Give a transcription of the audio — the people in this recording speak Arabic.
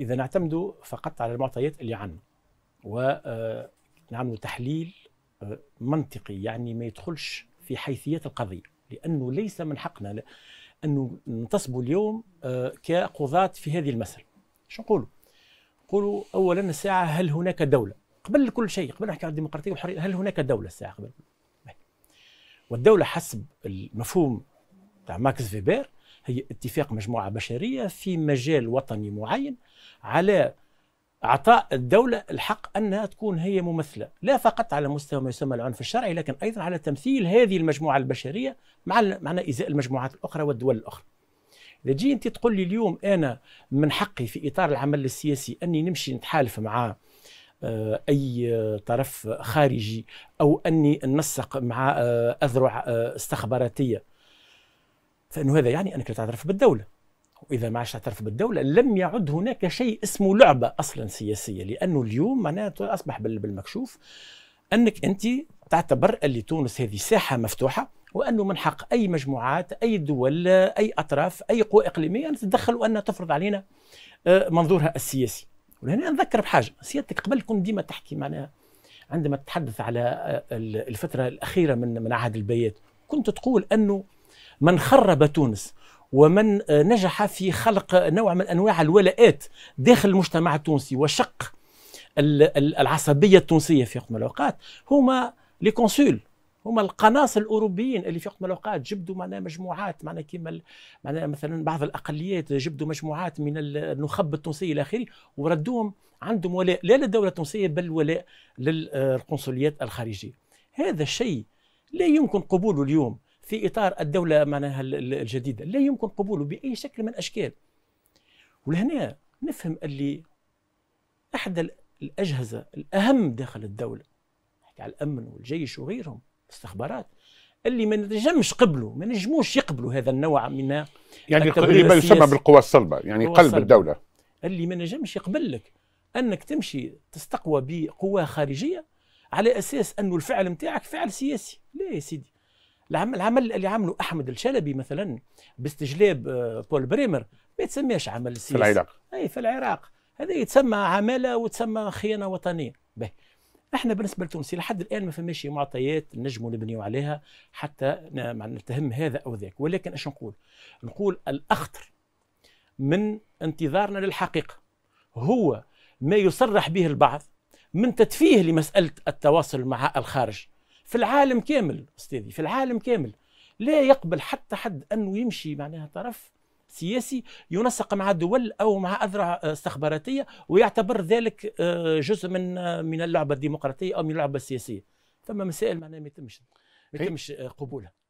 إذا نعتمد فقط على المعطيات اللي عندنا ونعمل آه، تحليل آه، منطقي يعني ما يدخلش في حيثيات القضية لأنه ليس من حقنا أنه ننتصبوا اليوم آه، كقضاة في هذه المسألة شو نقولوا؟ نقولوا أولا الساعة هل هناك دولة؟ قبل كل شيء قبل نحكي عن الديمقراطية والحرية هل هناك دولة الساعة قبل والدولة حسب المفهوم تاع ماكس فيبر هي اتفاق مجموعة بشرية في مجال وطني معين على اعطاء الدوله الحق انها تكون هي ممثله لا فقط على مستوى ما يسمى العنف الشرعي لكن ايضا على تمثيل هذه المجموعه البشريه مع معنى ازاء المجموعات الاخرى والدول الاخرى اذا جي انت تقول لي اليوم انا من حقي في اطار العمل السياسي اني نمشي نتحالف مع آه، اي آه، طرف خارجي او اني ننسق مع آه، اذرع استخباراتيه فانه هذا يعني انك لا تعترف بالدوله واذا ما عادش تعترف بالدوله لم يعد هناك شيء اسمه لعبه اصلا سياسيه لانه اليوم معناته اصبح بالمكشوف انك انت تعتبر اللي تونس هذه ساحه مفتوحه وانه من حق اي مجموعات اي دول اي اطراف اي قوى اقليميه ان تتدخل وانها تفرض علينا آه، منظورها السياسي ولهنا نذكر بحاجه سيادتك قبل كنت ديما تحكي معناها عندما تتحدث على آه، الفتره الاخيره من من عهد البيات كنت تقول انه من خرب تونس ومن نجح في خلق نوع من انواع الولاءات داخل المجتمع التونسي وشق العصبيه التونسيه في وقت من الاوقات هما لي كونسول هما القناص الاوروبيين اللي في وقت من الاوقات جبدوا معنا مجموعات معنا كيما معنا مثلا بعض الاقليات جبدوا مجموعات من النخب التونسي الى اخره وردوهم عندهم ولاء لا للدوله التونسيه بل ولاء للقنصليات الخارجيه هذا الشيء لا يمكن قبوله اليوم في اطار الدوله معناها الجديده لا يمكن قبوله باي شكل من الاشكال ولهنا نفهم اللي احدى الاجهزه الاهم داخل الدوله نحكي على الامن والجيش وغيرهم الاستخبارات اللي ما نجمش قبلوا ما نجموش يقبلوا هذا النوع من يعني اللي ما يسمى بالقوى الصلبه يعني قلب الصلبة. الدوله اللي ما نجمش يقبل لك انك تمشي تستقوى بقوى خارجيه على اساس انه الفعل نتاعك فعل سياسي لا يا سيدي العمل العمل اللي عمله احمد الشلبي مثلا باستجلاب آه، بول بريمر ما يتسماش عمل سياسي في العراق اي في العراق هذا يتسمى عماله وتسمى خيانه وطنيه به احنا بالنسبه لتونسي لحد الان ما فماش معطيات نجموا نبنيو عليها حتى نتهم هذا او ذاك ولكن اش نقول نقول الاخطر من انتظارنا للحقيقه هو ما يصرح به البعض من تدفيه لمساله التواصل مع الخارج في العالم كامل استاذي في العالم كامل لا يقبل حتى حد انه يمشي معناها طرف سياسي ينسق مع دول او مع اذرع استخباراتيه ويعتبر ذلك آه، جزء من آه، من اللعبه الديمقراطيه او من اللعبه السياسيه فما مسائل معناها ما يتمش ما يتمش آه، قبولها